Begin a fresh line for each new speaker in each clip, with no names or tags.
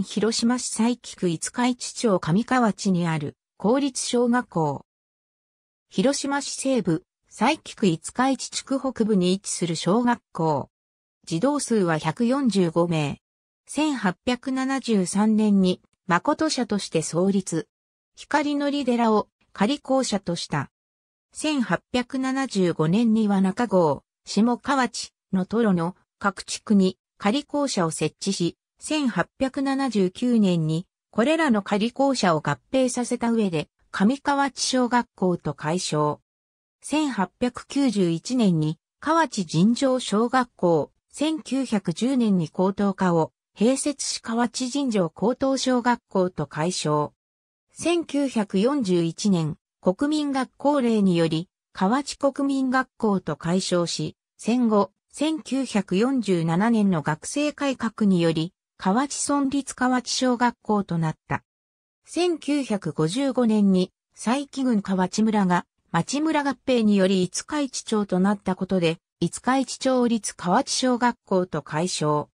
広島市佐伯区五日市町上河内にある公立小学校。広島市西部、佐伯区五日市地区北部に位置する小学校。児童数は145名。1873年に誠社として創立。光のり寺を仮校舎とした。1875年には中郷、下河内のトロの各地区に仮校舎を設置し、1879年にこれらの仮校舎を合併させた上で上河内小学校と改称。1891年に河内尋常小学校、1910年に高等科を併設し河内尋常高等小学校と改称。1941年、国民学校令により、河内国民学校と改称し、戦後、1947年の学生改革により、河内村立河内小学校となった。1955年に佐伯郡河内村が町村合併により五日市町となったことで、五日市町立河内小学校と解消。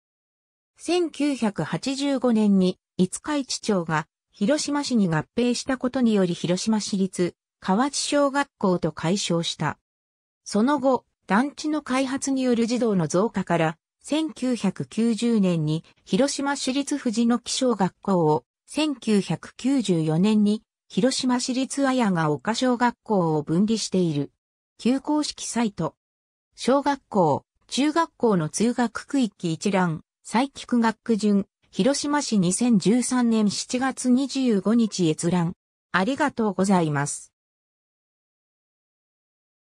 1985年に五日市町が広島市に合併したことにより広島市立河内小学校と解消した。その後、団地の開発による児童の増加から1990年に広島市立藤野気象学校を、1994年に広島市立綾が丘小学校を分離している。旧公式サイト。小学校、中学校の通学区域一覧、再帰区学順、広島市2013年7月25日閲覧。ありがとうございます。